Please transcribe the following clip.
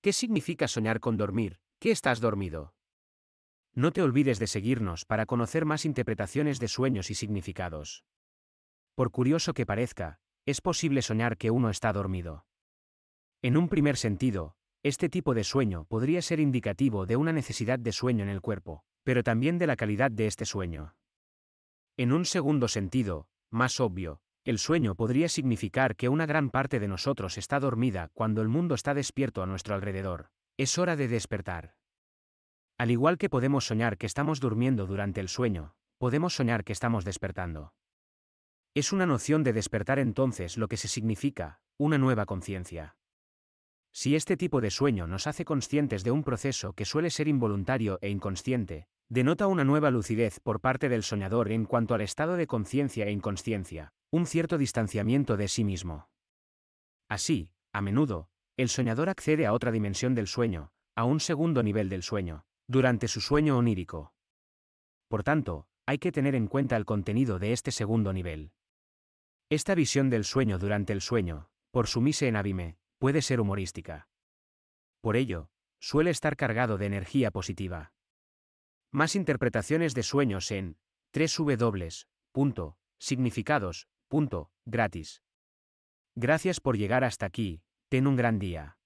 ¿Qué significa soñar con dormir? ¿Qué estás dormido? No te olvides de seguirnos para conocer más interpretaciones de sueños y significados. Por curioso que parezca, es posible soñar que uno está dormido. En un primer sentido, este tipo de sueño podría ser indicativo de una necesidad de sueño en el cuerpo, pero también de la calidad de este sueño. En un segundo sentido, más obvio, el sueño podría significar que una gran parte de nosotros está dormida cuando el mundo está despierto a nuestro alrededor. Es hora de despertar. Al igual que podemos soñar que estamos durmiendo durante el sueño, podemos soñar que estamos despertando. Es una noción de despertar entonces lo que se significa, una nueva conciencia. Si este tipo de sueño nos hace conscientes de un proceso que suele ser involuntario e inconsciente, denota una nueva lucidez por parte del soñador en cuanto al estado de conciencia e inconsciencia, un cierto distanciamiento de sí mismo. Así, a menudo, el soñador accede a otra dimensión del sueño, a un segundo nivel del sueño, durante su sueño onírico. Por tanto, hay que tener en cuenta el contenido de este segundo nivel. Esta visión del sueño durante el sueño, por sumise en abime, puede ser humorística. Por ello, suele estar cargado de energía positiva. Más interpretaciones de sueños en 3 significados Punto, gratis. Gracias por llegar hasta aquí, ten un gran día.